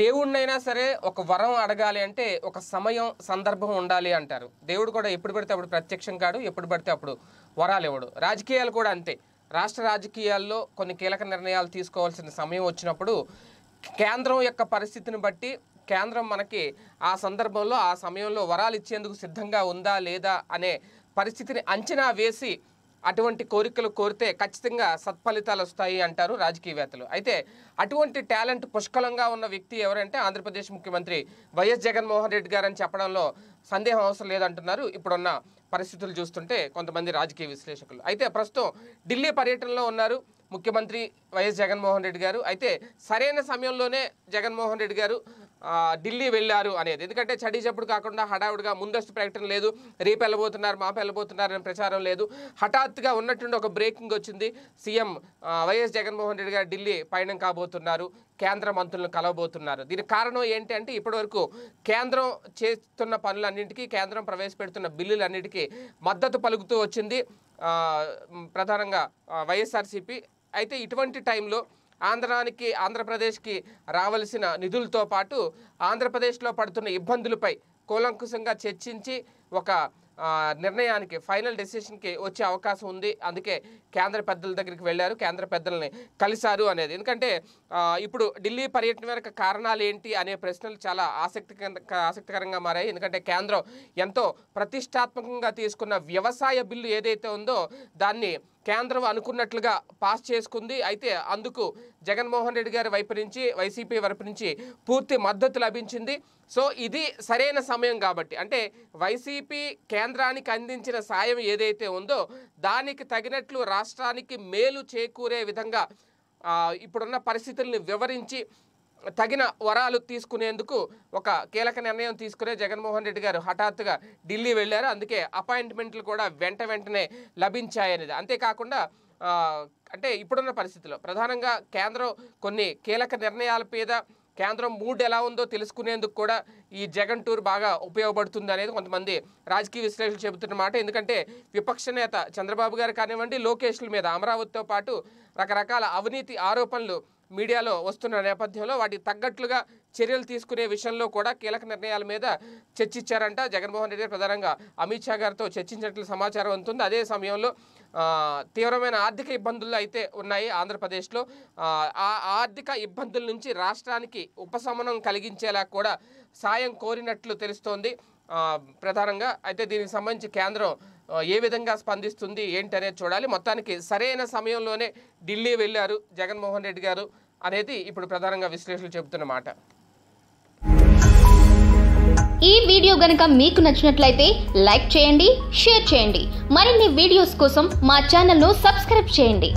దేవుడినైనా సరే ఒక వరం అడగాలి అంటే ఒక సమయం సందర్భం ఉండాలి అంటారు దేవుడు కూడా ఎప్పుడు పడితే అప్పుడు ప్రత్యక్షం కాడు ఎప్పుడు పడితే అప్పుడు వరాలు ఇవ్వడు రాజకీయాలు కూడా అంతే రాష్ట్ర రాజకీయాల్లో కొన్ని కీలక నిర్ణయాలు తీసుకోవాల్సిన సమయం వచ్చినప్పుడు కేంద్రం యొక్క పరిస్థితిని బట్టి కేంద్రం మనకి ఆ సందర్భంలో ఆ సమయంలో వరాలు ఇచ్చేందుకు సిద్ధంగా ఉందా లేదా అనే పరిస్థితిని అంచనా వేసి అటువంటి కోరికలు కోరితే ఖచ్చితంగా సత్ఫలితాలు వస్తాయి అంటారు రాజకీయవేత్తలు అయితే అటువంటి టాలెంట్ పుష్కలంగా ఉన్న వ్యక్తి ఎవరంటే ఆంధ్రప్రదేశ్ ముఖ్యమంత్రి వైఎస్ జగన్మోహన్ రెడ్డి గారని చెప్పడంలో సందేహం అవసరం లేదంటున్నారు ఇప్పుడున్న పరిస్థితులు చూస్తుంటే కొంతమంది రాజకీయ విశ్లేషకులు అయితే ప్రస్తుతం ఢిల్లీ పర్యటనలో ఉన్నారు ముఖ్యమంత్రి వైఎస్ జగన్మోహన్ రెడ్డి గారు అయితే సరైన సమయంలోనే జగన్మోహన్ రెడ్డి గారు ఢిల్లీ వెళ్ళారు అనేది ఎందుకంటే చడీ చప్పుడు కాకుండా హడావుడిగా ముందస్తు ప్రకటన లేదు రేపు వెళ్ళబోతున్నారు మాపు వెళ్ళబోతున్నారు అనే ప్రచారం లేదు హఠాత్తుగా ఉన్నట్టుండి ఒక బ్రేకింగ్ వచ్చింది సీఎం వైఎస్ జగన్మోహన్ రెడ్డి గారు ఢిల్లీ పయనం కాబోతున్నారు కేంద్ర మంత్రులను కలవబోతున్నారు దీనికి కారణం ఏంటి అంటే ఇప్పటివరకు కేంద్రం చేస్తున్న పనులన్నింటికీ కేంద్రం ప్రవేశపెడుతున్న బిల్లులన్నిటికీ మద్దతు పలుకుతూ వచ్చింది ప్రధానంగా వైఎస్ఆర్సీపీ అయితే ఇటువంటి టైంలో ఆంధ్రానికి ఆంధ్రప్రదేశ్కి రావలసిన నిధులతో పాటు ఆంధ్రప్రదేశ్లో పడుతున్న ఇబ్బందులపై కూలంకుశంగా చర్చించి ఒక నిర్ణయానికి ఫైనల్ డెసిషన్కి వచ్చే అవకాశం ఉంది అందుకే కేంద్ర పెద్దల దగ్గరికి వెళ్ళారు కేంద్ర పెద్దలని కలిశారు అనేది ఎందుకంటే ఇప్పుడు ఢిల్లీ పర్యటన వెనక కారణాలు ఏంటి అనే ప్రశ్నలు చాలా ఆసక్తికర ఆసక్తికరంగా మారాయి ఎందుకంటే కేంద్రం ఎంతో ప్రతిష్టాత్మకంగా తీసుకున్న వ్యవసాయ బిల్లు ఏదైతే ఉందో దాన్ని కేంద్రం అనుకున్నట్లుగా పాస్ చేసుకుంది అయితే అందుకు జగన్మోహన్ రెడ్డి గారి వైపు నుంచి వైసీపీ వైపు నుంచి పూర్తి మద్దతు లభించింది సో ఇది సరైన సమయం కాబట్టి అంటే వైసీపీ కేంద్రానికి అందించిన సాయం ఏదైతే ఉందో దానికి తగినట్లు రాష్ట్రానికి మేలు చేకూరే విధంగా ఇప్పుడున్న పరిస్థితుల్ని వివరించి తగిన వరాలు తీసుకునేందుకు ఒక కీలక నిర్ణయం తీసుకునే జగన్మోహన్ రెడ్డి గారు హఠాత్తుగా ఢిల్లీ వెళ్ళారు అందుకే అపాయింట్మెంట్లు కూడా వెంట వెంటనే లభించాయనేది అంతేకాకుండా అంటే ఇప్పుడున్న పరిస్థితిలో ప్రధానంగా కేంద్రం కొన్ని కీలక నిర్ణయాల మీద కేంద్రం మూడ్ ఎలా ఉందో తెలుసుకునేందుకు కూడా ఈ జగన్ టూర్ బాగా ఉపయోగపడుతుంది అనేది కొంతమంది రాజకీయ విశ్లేషకులు చెబుతున్న మాట ఎందుకంటే విపక్ష నేత చంద్రబాబు గారు కానివ్వండి లోకేష్ల మీద అమరావతితో పాటు రకరకాల అవినీతి ఆరోపణలు మీడియాలో వస్తున్న నేపథ్యంలో వాటికి తగ్గట్లుగా చర్యలు తీసుకునే విషయంలో కూడా కీలక నిర్ణయాల మీద చర్చించారంట జగన్మోహన్ రెడ్డి ప్రధానంగా అమిత్ షా గారితో చర్చించినట్లు సమాచారం అందుతుంది అదే సమయంలో తీవ్రమైన ఆర్థిక ఇబ్బందులు అయితే ఉన్నాయి ఆంధ్రప్రదేశ్లో ఆ ఆర్థిక ఇబ్బందుల నుంచి రాష్ట్రానికి ఉపశమనం కలిగించేలా కూడా సాయం కోరినట్లు తెలుస్తోంది ప్రధానంగా అయితే దీనికి సంబంధించి కేంద్రం ఏ విధంగా స్పందిస్తుంది ఏంటి అనేది చూడాలి మొత్తానికి సరైన సమయంలోనే ఢిల్లీ వెళ్ళారు జగన్మోహన్ రెడ్డి గారు అనేది ఇప్పుడు ప్రధానంగా విశ్లేషణలు చెబుతున్న మాట ఈ వీడియో గనక మీకు నచ్చినట్లయితే లైక్ చేయండి షేర్ చేయండి మరిన్ని వీడియోస్ కోసం మా ఛానల్ను సబ్స్క్రైబ్ చేయండి